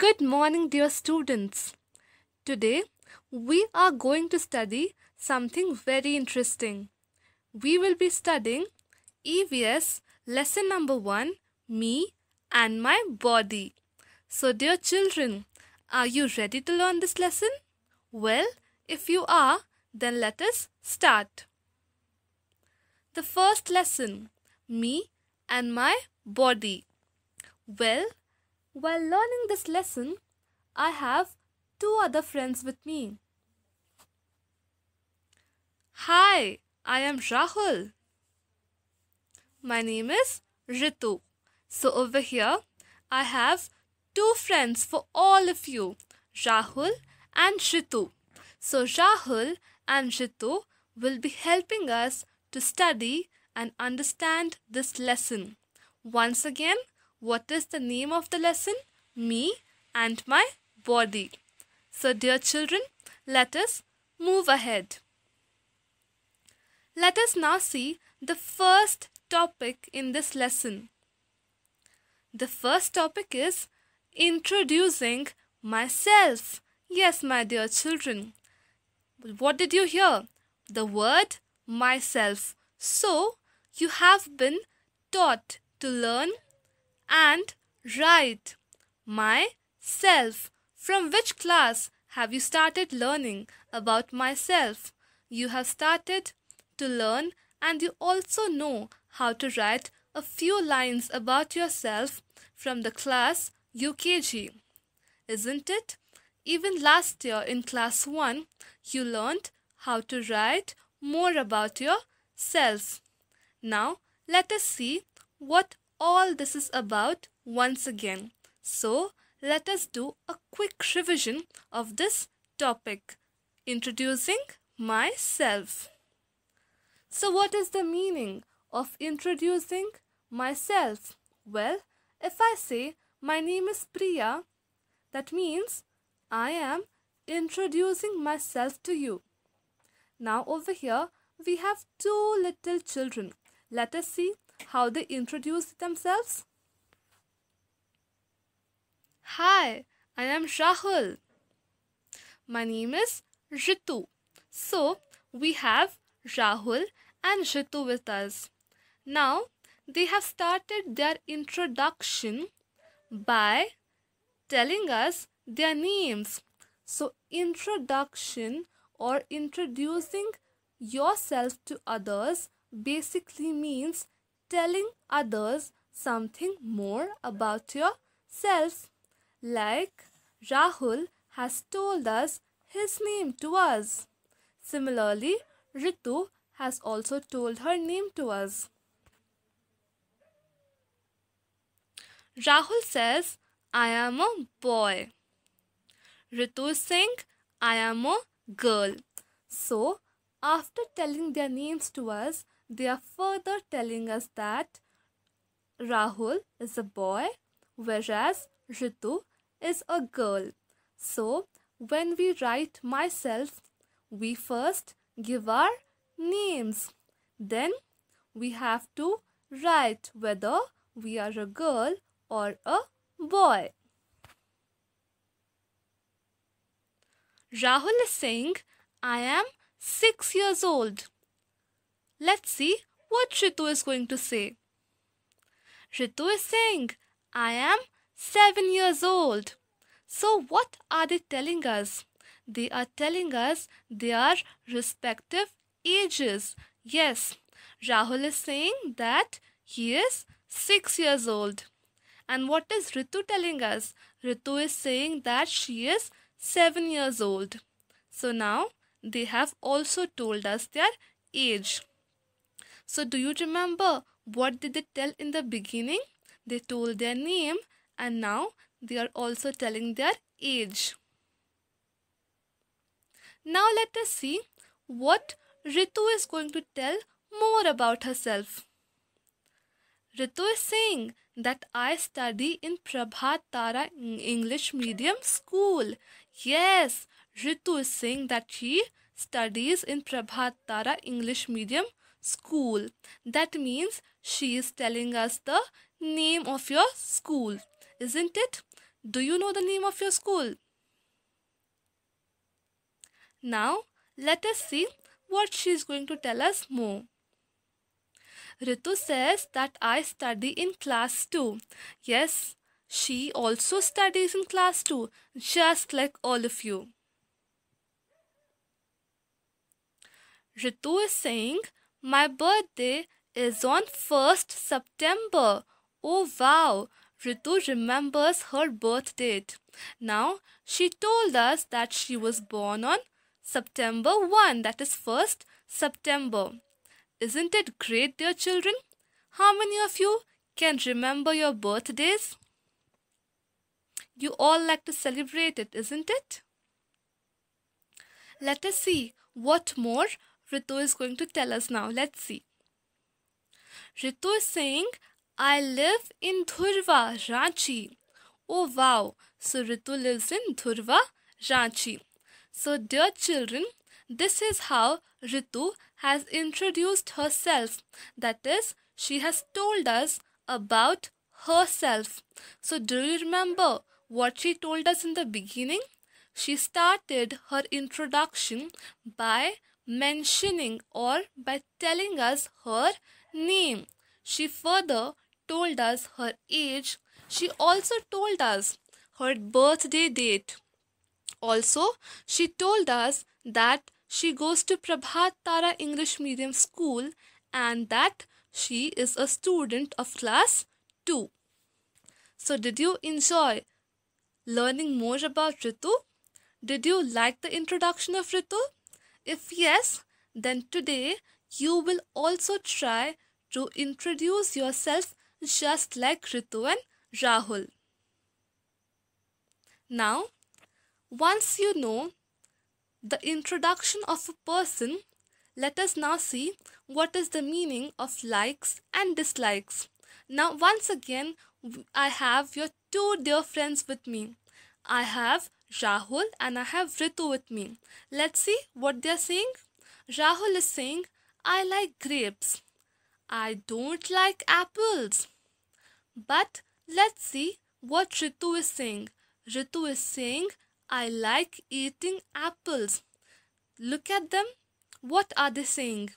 Good morning, dear students. Today we are going to study something very interesting. We will be studying EVS lesson number 1 Me and My Body. So, dear children, are you ready to learn this lesson? Well, if you are, then let us start. The first lesson Me and My Body. Well, while learning this lesson, I have two other friends with me. Hi, I am Rahul. My name is Ritu. So over here, I have two friends for all of you, Rahul and Ritu. So Rahul and Ritu will be helping us to study and understand this lesson. Once again, what is the name of the lesson? Me and my body. So, dear children, let us move ahead. Let us now see the first topic in this lesson. The first topic is introducing myself. Yes, my dear children. What did you hear? The word myself. So, you have been taught to learn and write myself. From which class have you started learning about myself? You have started to learn and you also know how to write a few lines about yourself from the class UKG. Isn't it? Even last year in class 1, you learned how to write more about yourself. Now, let us see what all this is about once again. So, let us do a quick revision of this topic. Introducing myself. So, what is the meaning of introducing myself? Well, if I say my name is Priya, that means I am introducing myself to you. Now, over here, we have two little children. Let us see how they introduce themselves? Hi, I am Rahul. My name is Ritu. So, we have Rahul and Ritu with us. Now, they have started their introduction by telling us their names. So, introduction or introducing yourself to others basically means telling others something more about yourself, like Rahul has told us his name to us. Similarly, Ritu has also told her name to us. Rahul says, I am a boy. Ritu is saying, I am a girl. So, after telling their names to us, they are further telling us that Rahul is a boy whereas Ritu is a girl. So, when we write myself, we first give our names. Then we have to write whether we are a girl or a boy. Rahul is saying, I am six years old. Let's see what Ritu is going to say. Ritu is saying, I am seven years old. So, what are they telling us? They are telling us their respective ages. Yes, Rahul is saying that he is six years old. And what is Ritu telling us? Ritu is saying that she is seven years old. So now they have also told us their age. So do you remember what did they tell in the beginning? They told their name and now they are also telling their age. Now let us see what Ritu is going to tell more about herself. Ritu is saying that I study in Prabhat Tara English Medium School. Yes, Ritu is saying that she studies in Prabhat Tara English Medium school. That means she is telling us the name of your school, isn't it? Do you know the name of your school? Now, let us see what she is going to tell us more. Ritu says that I study in class 2. Yes, she also studies in class 2, just like all of you. Ritu is saying my birthday is on 1st September. Oh wow! Ritu remembers her birth date. Now, she told us that she was born on September 1, that is 1st September. Isn't it great, dear children? How many of you can remember your birthdays? You all like to celebrate it, isn't it? Let us see what more Ritu is going to tell us now. Let's see. Ritu is saying, I live in Dhurva, Ranchi. Oh wow! So Ritu lives in Dhurva, Ranchi. So, dear children, this is how Ritu has introduced herself. That is, she has told us about herself. So, do you remember what she told us in the beginning? She started her introduction by mentioning or by telling us her name. She further told us her age. She also told us her birthday date. Also, she told us that she goes to Prabhat Tara English Medium School and that she is a student of class 2. So, did you enjoy learning more about Ritu? Did you like the introduction of Ritu? If yes, then today you will also try to introduce yourself just like Ritu and Rahul. Now, once you know the introduction of a person, let us now see what is the meaning of likes and dislikes. Now, once again, I have your two dear friends with me. I have Rahul and I have Ritu with me. Let's see what they're saying. Rahul is saying, I like grapes. I don't like apples. But let's see what Ritu is saying. Ritu is saying, I like eating apples. Look at them. What are they saying?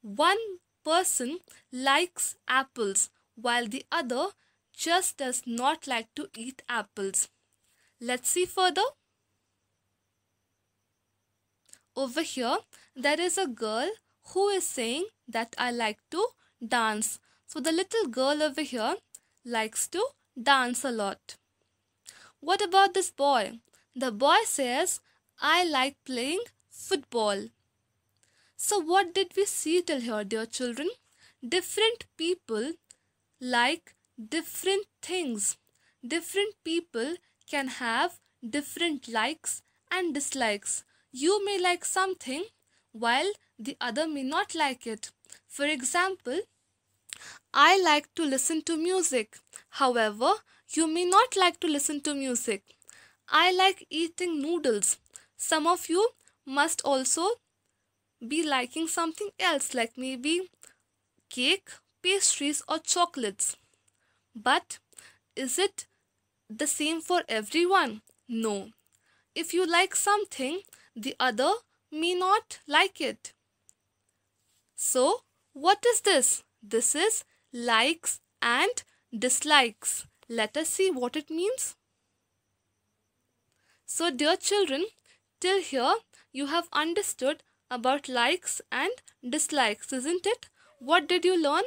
One person likes apples while the other just does not like to eat apples. Let's see further. Over here, there is a girl who is saying that I like to dance. So the little girl over here likes to dance a lot. What about this boy? The boy says, I like playing football. So what did we see till here, dear children? Different people like different things. Different people can have different likes and dislikes. You may like something while the other may not like it. For example, I like to listen to music. However, you may not like to listen to music. I like eating noodles. Some of you must also be liking something else like maybe cake, pastries or chocolates. But is it the same for everyone. No. If you like something, the other may not like it. So, what is this? This is likes and dislikes. Let us see what it means. So, dear children, till here you have understood about likes and dislikes, isn't it? What did you learn?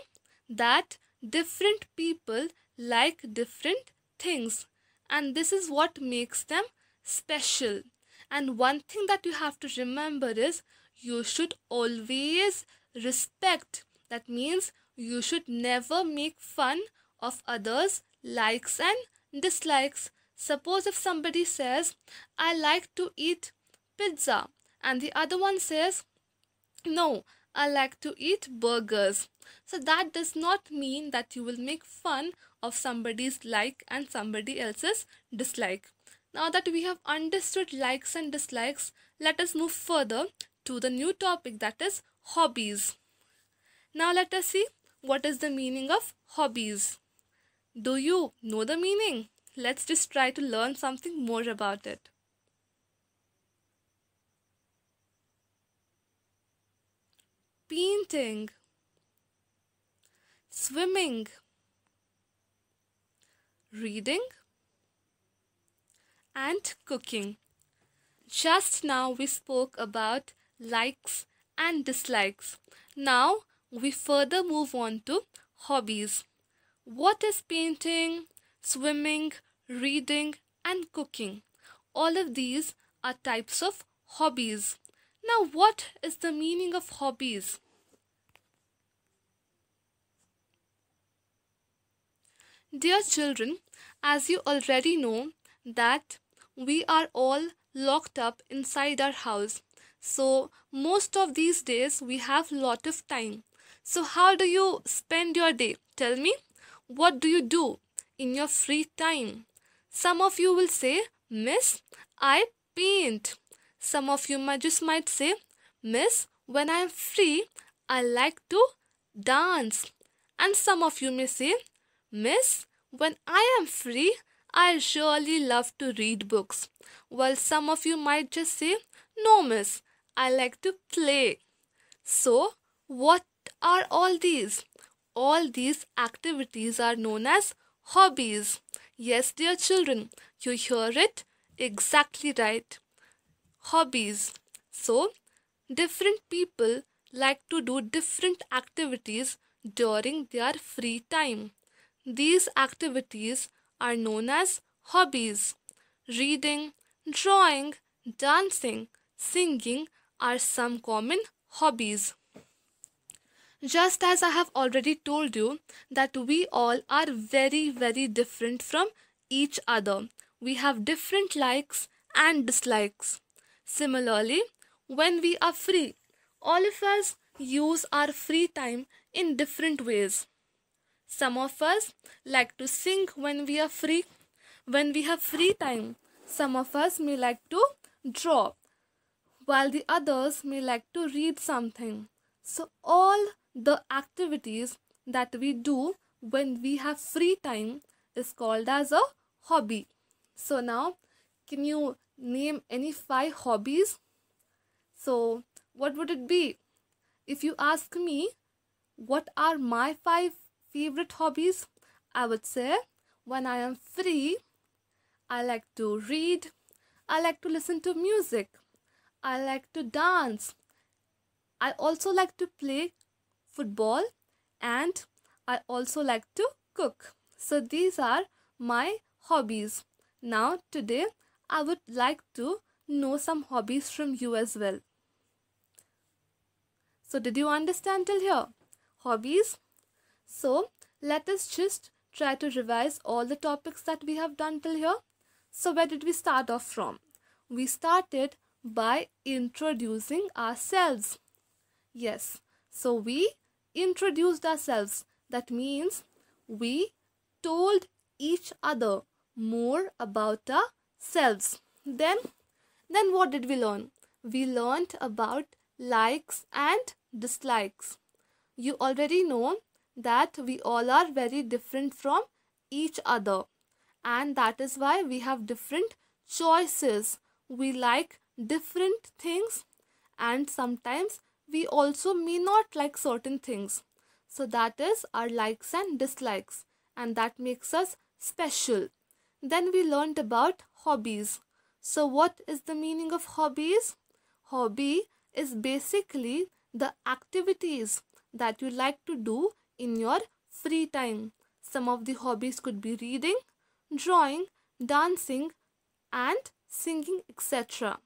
That different people like different things and this is what makes them special. And one thing that you have to remember is you should always respect. That means you should never make fun of others' likes and dislikes. Suppose if somebody says, I like to eat pizza, and the other one says, No, I like to eat burgers. So that does not mean that you will make fun of somebody's like and somebody else's dislike. Now that we have understood likes and dislikes, let us move further to the new topic that is hobbies. Now let us see what is the meaning of hobbies. Do you know the meaning? Let's just try to learn something more about it. Painting, swimming, reading, and cooking. Just now we spoke about likes and dislikes. Now we further move on to hobbies. What is painting, swimming, reading, and cooking? All of these are types of hobbies. Now, what is the meaning of hobbies? Dear children, as you already know that we are all locked up inside our house so most of these days we have lot of time so how do you spend your day tell me what do you do in your free time some of you will say miss i paint some of you might just might say miss when i am free i like to dance and some of you may say miss when I am free, I surely love to read books. While some of you might just say, No, miss, I like to play. So, what are all these? All these activities are known as hobbies. Yes, dear children, you hear it exactly right. Hobbies. So, different people like to do different activities during their free time. These activities are known as hobbies. Reading, drawing, dancing, singing are some common hobbies. Just as I have already told you that we all are very very different from each other. We have different likes and dislikes. Similarly, when we are free, all of us use our free time in different ways. Some of us like to sing when we are free, when we have free time. Some of us may like to draw, while the others may like to read something. So, all the activities that we do when we have free time is called as a hobby. So, now can you name any five hobbies? So, what would it be? If you ask me, what are my five favorite hobbies, I would say when I am free, I like to read, I like to listen to music, I like to dance, I also like to play football, and I also like to cook. So these are my hobbies. Now, today I would like to know some hobbies from you as well. So, did you understand till here? Hobbies so let us just try to revise all the topics that we have done till here. So where did we start off from? We started by introducing ourselves. Yes, so we introduced ourselves. That means we told each other more about ourselves. Then, then what did we learn? We learned about likes and dislikes. You already know that we all are very different from each other and that is why we have different choices. We like different things and sometimes we also may not like certain things. So that is our likes and dislikes and that makes us special. Then we learned about hobbies. So what is the meaning of hobbies? Hobby is basically the activities that you like to do in your free time. Some of the hobbies could be reading, drawing, dancing and singing etc.